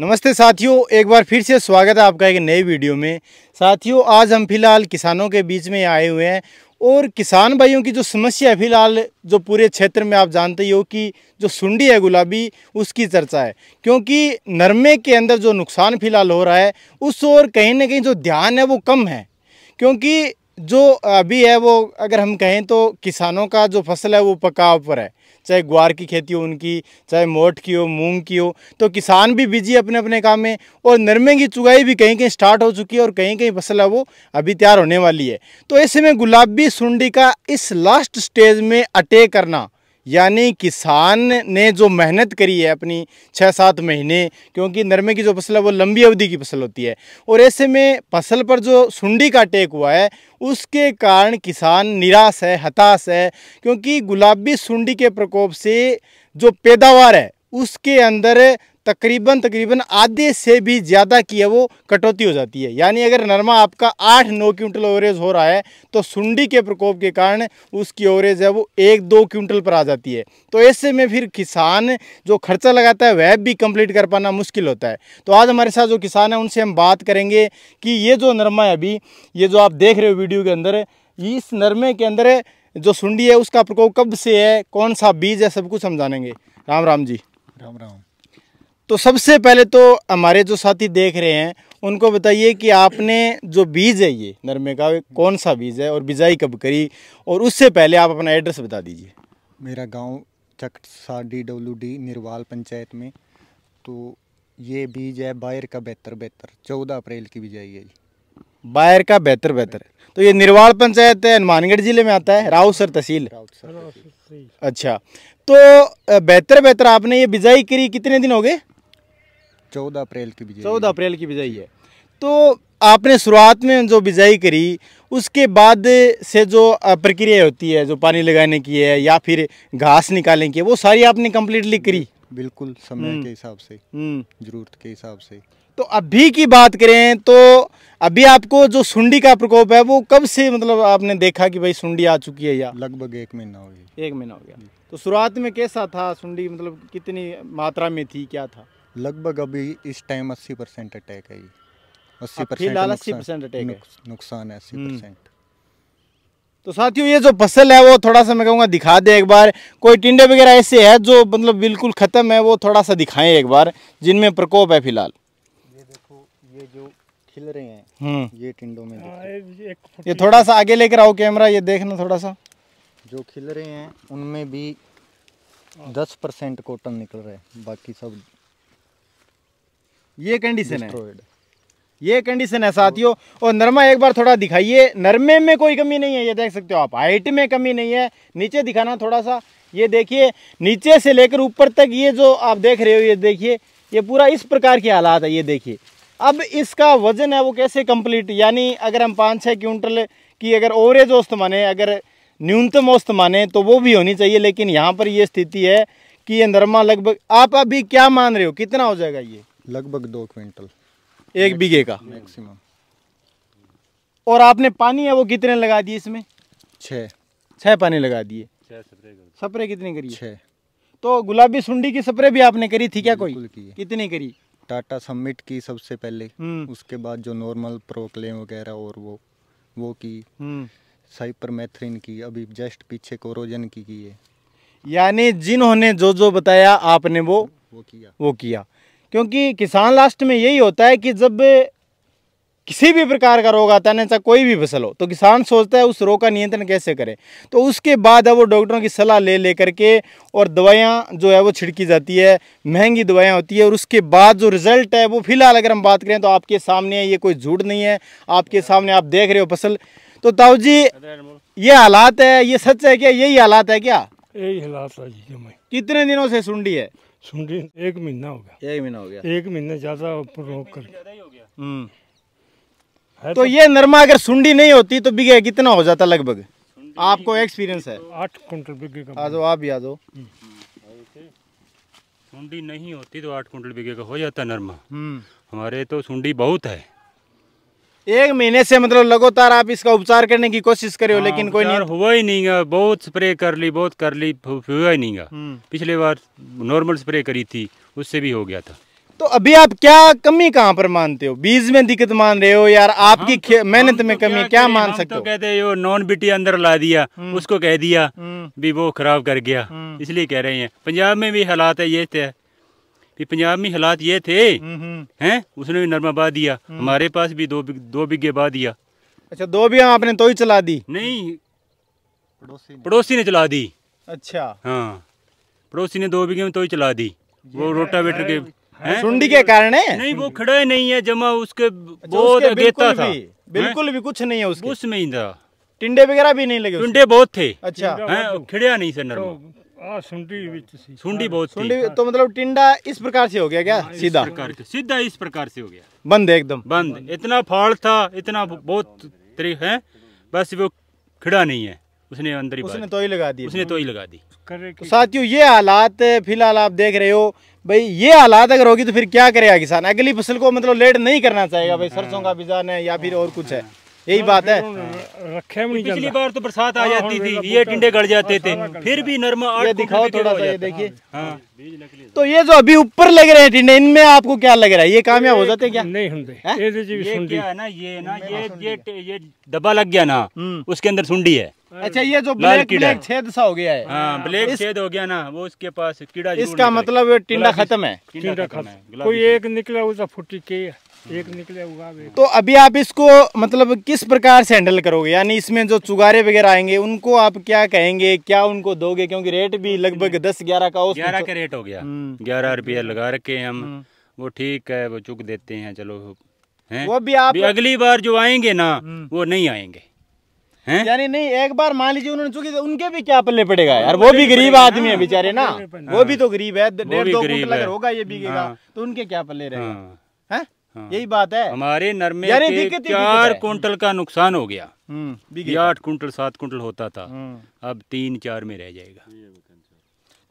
नमस्ते साथियों एक बार फिर से स्वागत है आपका एक नए वीडियो में साथियों आज हम फिलहाल किसानों के बीच में आए हुए हैं और किसान भाइयों की जो समस्या है फिलहाल जो पूरे क्षेत्र में आप जानते ही हो कि जो सुंडी है गुलाबी उसकी चर्चा है क्योंकि नरमे के अंदर जो नुकसान फिलहाल हो रहा है उस और कहीं ना कहीं जो ध्यान है वो कम है क्योंकि जो अभी है वो अगर हम कहें तो किसानों का जो फसल है वो पकाव पर है चाहे ग्वार की खेती हो उनकी चाहे मोट की हो मूंग की हो तो किसान भी बिजी अपने अपने काम में और नरमे की चुगाई भी कहीं कहीं स्टार्ट हो चुकी है और कहीं कहीं फसल है वो अभी तैयार होने वाली है तो ऐसे में गुलाबी सुंडी का इस लास्ट स्टेज में अटैक करना यानी किसान ने जो मेहनत करी है अपनी छः सात महीने क्योंकि नरमे की जो फसल है वो लंबी अवधि की फसल होती है और ऐसे में फसल पर जो सुंडी का अटैक हुआ है उसके कारण किसान निराश है हताश है क्योंकि गुलाबी सुंडी के प्रकोप से जो पैदावार है उसके अंदर तकरीबन तकरीबन आधे से भी ज़्यादा की है वो कटौती हो जाती है यानी अगर नरमा आपका आठ नौ क्विंटल ओवरेज हो रहा है तो सुंडी के प्रकोप के कारण उसकी ओवरेज है वो एक दो क्विंटल पर आ जाती है तो ऐसे में फिर किसान जो खर्चा लगाता है वह भी कंप्लीट कर पाना मुश्किल होता है तो आज हमारे साथ जो किसान है उनसे हम बात करेंगे कि ये जो नरमा है अभी ये जो आप देख रहे हो वीडियो के अंदर इस नरमे के अंदर जो सुंडी है उसका प्रकोप कब से है कौन सा बीज है सब कुछ हम जानेंगे राम राम जी राम राम तो सबसे पहले तो हमारे जो साथी देख रहे हैं उनको बताइए कि आपने जो बीज है ये नरमे का कौन सा बीज है और बिजाई कब करी और उससे पहले आप अपना एड्रेस बता दीजिए मेरा गांव Chaksa D W D Nirwal panchayat में तो ये बीज है बायर का बेहतर बेहतर चौदह अप्रैल की बिजाई है बायर का बेहतर बेहतर तो ये निर्वाल पंचायत हनुमानगढ़ जिले में आता है सर तहसील अच्छा तो बेहतर बेहतर आपने ये बिजाई करी कितने दिन हो गए चौदह अप्रैल की बिजाई चौदह अप्रैल की बिजाई है तो आपने शुरुआत में जो बिजाई करी उसके बाद से जो प्रक्रिया होती है जो पानी लगाने की है या फिर घास निकालने की है वो सारी आपने कम्प्लीटली करी बिल्कुल समय हम्म। के हिसाब से हम्म। जरूरत के हिसाब से तो अभी की बात करें तो अभी आपको जो सुंडी का प्रकोप है वो कब से मतलब आपने देखा कि भाई सुंडी आ चुकी है या लगभग एक महीना हो गया एक महीना हो गया तो शुरुआत में कैसा था सुंडी मतलब कितनी मात्रा में थी क्या था लगभग अभी इस टाइम अस्सी परसेंट अटैक है ये अस्सी परसेंट अटैक नुकसान है अस्सी परसेंट हम्म। तो साथियों ये जो फसल है वो थोड़ा सा मैं कहूँगा दिखा दे एक बार कोई टिंडे वगैरह ऐसे है जो मतलब बिल्कुल ख़त्म है वो थोड़ा सा दिखाएं एक बार जिनमें प्रकोप है फिलहाल ये देखो ये जो खिल रहे हैं हम्म। ये टिंडों में आ, हाँ, ये थोड़ा सा आगे लेकर आओ कैमरा ये देखना थोड़ा सा जो खिल रहे हैं उनमें भी दस परसेंट कॉटन निकल रहे है बाकी सब ये कंडीशन है ये कंडीशन है साथियों और नरमा एक बार थोड़ा दिखाइए नरमे में कोई कमी नहीं है ये देख सकते हो आप हाइट में कमी नहीं है नीचे दिखाना थोड़ा सा ये देखिए नीचे से लेकर ऊपर तक ये जो आप देख रहे हो ये देखिए ये पूरा इस प्रकार की हालात है ये देखिए अब इसका वजन है वो कैसे कंप्लीट यानी अगर हम पाँच छः क्विंटल की अगर ओवरेज औस्त माने अगर न्यूनतम औस्त माने तो वो भी होनी चाहिए लेकिन यहाँ पर ये स्थिति है कि ये नरमा लगभग आप अभी क्या मान रहे हो कितना हो जाएगा ये लगभग दो क्विंटल एक बीघे का मैक्सिमम और आपने पानी है वो कितने लगा दिए इसमें छः छः पानी लगा दिए स्प्रे कितनी करी छः तो गुलाबी सुंडी की स्प्रे भी आपने करी थी क्या कोई की कितनी करी टाटा समिट की सबसे पहले हम्म। उसके बाद जो नॉर्मल प्रोक्लेम वगैरह और वो वो की हम्म। साइपर मैथ्रीन की अभी जस्ट पीछे कोरोजन की की है यानी जिन्होंने जो जो बताया आपने वो वो किया वो किया क्योंकि किसान लास्ट में यही होता है कि जब किसी भी प्रकार का रोग आता है ना चाहे कोई भी फसल हो तो किसान सोचता है उस रोग का नियंत्रण कैसे करें तो उसके बाद अब वो डॉक्टरों की सलाह ले लेकर के और दवाइयाँ जो है वो छिड़की जाती है महंगी दवाइयाँ होती है और उसके बाद जो रिज़ल्ट है वो फिलहाल अगर हम बात करें तो आपके सामने ये कोई झूठ नहीं है आपके सामने आप देख रहे हो फसल तो ताऊ जी ये हालात है ये सच है क्या यही हालात है क्या यही हालात है कितने दिनों से सुंडी है सुन एक महीना हो गया एक महीना हो गया एक महीने ज्यादा प्रयोग कर हम्म। तो, तो ये नरमा अगर सुंडी नहीं होती तो बिगे कितना हो जाता लगभग आपको एक्सपीरियंस है आठ कुंटल बिगे का आ जाओ आप भी आ जाओ हम्म। सुंडी नहीं होती तो आठ कुंटल बिगे का हो जाता नरमा हम्म। हमारे तो सुंडी बहुत है एक महीने से मतलब लगातार आप इसका उपचार करने की कोशिश करे हो हाँ, लेकिन कोई नहीं हुआ ही नहीं बहुत स्प्रे कर ली बहुत कर ली हुआ ही नहीं हम्म। पिछले बार नॉर्मल स्प्रे करी थी उससे भी हो गया था तो अभी आप क्या कमी कहाँ पर मानते हो बीज में दिक्कत मान रहे हो यार आपकी तो, मेहनत तो में कमी क्या, क्या मान सकते तो हो कहते हो नॉन बिटी अंदर ला दिया हम्म। उसको कह दिया हम्म। भी वो खराब कर गया इसलिए कह रहे हैं पंजाब में भी हालात है ये थे तो कि पंजाब में हालात ये थे हम्म, हम्म। हैं उसने भी नरमा बा दिया हम्म। हमारे पास भी दो दो बिगे बा दिया अच्छा दो भी आपने तो ही चला दी नहीं पड़ोसी ने, पड़ोसी ने चला दी अच्छा हाँ पड़ोसी ने दो बिगे में तो ही चला दी वो तो रोटावेटर के हाँ। सुंडी के कारण है नहीं वो खड़ा ही नहीं है जमा उसके अच्छा, बहुत देता था बिल्कुल भी कुछ नहीं है उसके उसमें ही था टिंडे वगैरह भी नहीं लगे टिंडे बहुत थे अच्छा खिड़िया नहीं सर नरमा तो आ, हाँ, सुंडी बहुत सुंडी तो मतलब टिंडा इस प्रकार से हो गया क्या सीधा सीधा इस प्रकार से हो गया बंद एकदम बंद इतना फाड़ था इतना बहुत तरीक है बस वो खिड़ा नहीं है उसने अंदर ही उसने तो ही लगा दी उसने तो ही लगा दी तो साथियों ये हालात फिलहाल आप देख रहे हो भाई ये हालात अगर होगी तो फिर क्या करेगा किसान अगली फसल को मतलब लेट नहीं करना चाहेगा भाई सरसों का बिजान है या फिर और कुछ है यही हाँ, बात है हाँ। रखे पिछली बार तो बरसात आ जाती हाँ, थी ये टिंडे गड़ जाते थे फिर भी नर्मा ये दिखाओ थोड़ा सा ये देखिए तो ये जो अभी ऊपर लग रहे हैं टिंडे इनमें आपको क्या लग रहा है ये कामयाब हो जाते क्या नहीं हम ये ना ये ना ये ये डब्बा लग गया ना हम्म। उसके अंदर सुंडी है अच्छा ये जो ब्लैक ब्लैक छेद सा हो गया है हाँ, हाँ। ब्लैक छेद हो गया ना वो उसके पास कीड़ा इसका मतलब टिंडा खत्म है टिंडा खत्म कोई एक निकला उसका फुटी के एक हाँ। निकले हुआ तो अभी आप इसको मतलब किस प्रकार से हैंडल करोगे यानी इसमें जो चुगारे वगैरह आएंगे उनको आप क्या कहेंगे क्या उनको दोगे क्योंकि रेट भी लगभग दस ग्यारह का ग्यारह का रेट हो गया हम्म। ग्यारह रुपया लगा रखे हम हम्म। वो ठीक है वो चुग देते हैं चलो है? वो भी आप भी अगली बार जो आएंगे ना हम्म। वो नहीं आएंगे हैं यानी नहीं एक बार मान लीजिए उन्होंने चुकी तो उनके भी क्या पल्ले पड़ेगा यार वो भी गरीब हाँ। आदमी है बेचारे ना वो भी तो गरीब है डेढ़ दो अगर होगा ये बीघेगा हाँ। तो उनके क्या पल्ले रहे हाँ। है हाँ। यही बात है हमारे नरमे के चार कुंटल का नुकसान हो गया हम्म, आठ कुंटल सात कुंटल होता था हम्म। अब तीन चार में रह जाएगा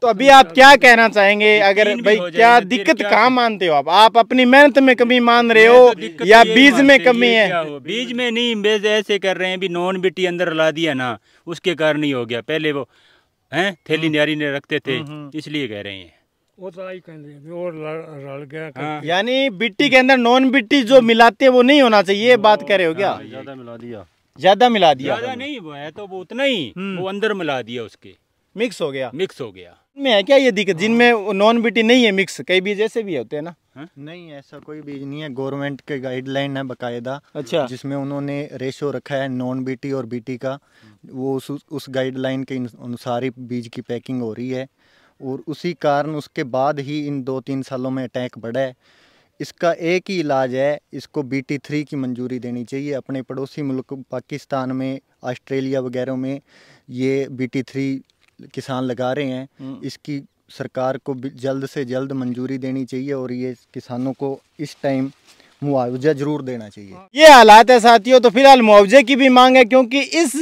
तो अभी आप क्या कहना चाहेंगे अगर भाई क्या दिक्कत कहाँ मानते हो आप आप अपनी मेहनत में कमी मान तो रहे हो तो या बीज में कमी है बीज में नहीं बीज ऐसे कर रहे हैं भी नॉन बिटी अंदर ला दिया ना उसके कारण ही हो गया पहले वो हैं थैली हम्म। न्यारी ने रखते थे हम्म, हम्म। इसलिए कह रहे हैं तो हाँ। यानी बिट्टी के अंदर नॉन बिट्टी जो मिलाते हैं वो नहीं होना चाहिए ये बात करे हो क्या हाँ, ज्यादा मिला दिया ज्यादा मिला दिया ज्यादा नहीं वो है तो वो उतना ही वो अंदर मिला दिया उसके मिक्स हो गया मिक्स हो गया में है क्या ये दिक्कत जिनमें नॉन बीटी नहीं है मिक्स कई बीज ऐसे भी होते हैं ना है? हाँ? नहीं ऐसा कोई बीज नहीं है गवर्नमेंट के गाइडलाइन है बकायदा अच्छा जिसमें उन्होंने रेशो रखा है नॉन बीटी और बीटी का वो उस उस गाइडलाइन के अनुसार ही बीज की पैकिंग हो रही है और उसी कारण उसके बाद ही इन दो तीन सालों में अटैक बढ़ा है इसका एक ही इलाज है इसको बी टी थ्री की मंजूरी देनी चाहिए अपने पड़ोसी मुल्क पाकिस्तान में ऑस्ट्रेलिया वगैरह में ये बी टी थ्री किसान लगा रहे हैं हम्म। इसकी सरकार को जल्द से जल्द मंजूरी देनी चाहिए और ये किसानों को इस टाइम मुआवजा जरूर देना चाहिए ये हालात है साथियों तो फिलहाल मुआवजे की भी मांग है क्योंकि इस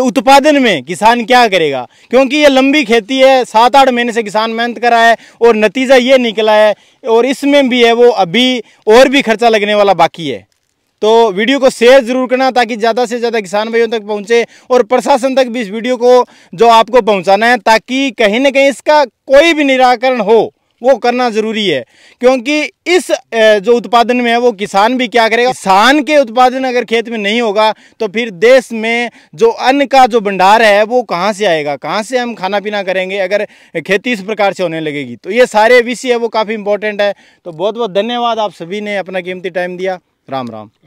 उत्पादन में किसान क्या करेगा क्योंकि ये लंबी खेती है सात आठ महीने से किसान मेहनत करा है और नतीजा ये निकला है और इसमें भी है वो अभी और भी खर्चा लगने वाला बाकी है तो वीडियो को शेयर ज़रूर करना ताकि ज़्यादा से ज़्यादा किसान भाइयों तक पहुँचे और प्रशासन तक भी इस वीडियो को जो आपको पहुँचाना है ताकि कहीं ना कहीं इसका कोई भी निराकरण हो वो करना ज़रूरी है क्योंकि इस जो उत्पादन में है वो किसान भी क्या करेगा किसान के उत्पादन अगर खेत में नहीं होगा तो फिर देश में जो अन्न का जो भंडार है वो कहाँ से आएगा कहाँ से हम खाना पीना करेंगे अगर खेती इस प्रकार से होने लगेगी तो ये सारे विषय है वो काफ़ी इंपॉर्टेंट है तो बहुत बहुत धन्यवाद आप सभी ने अपना कीमती टाइम दिया राम राम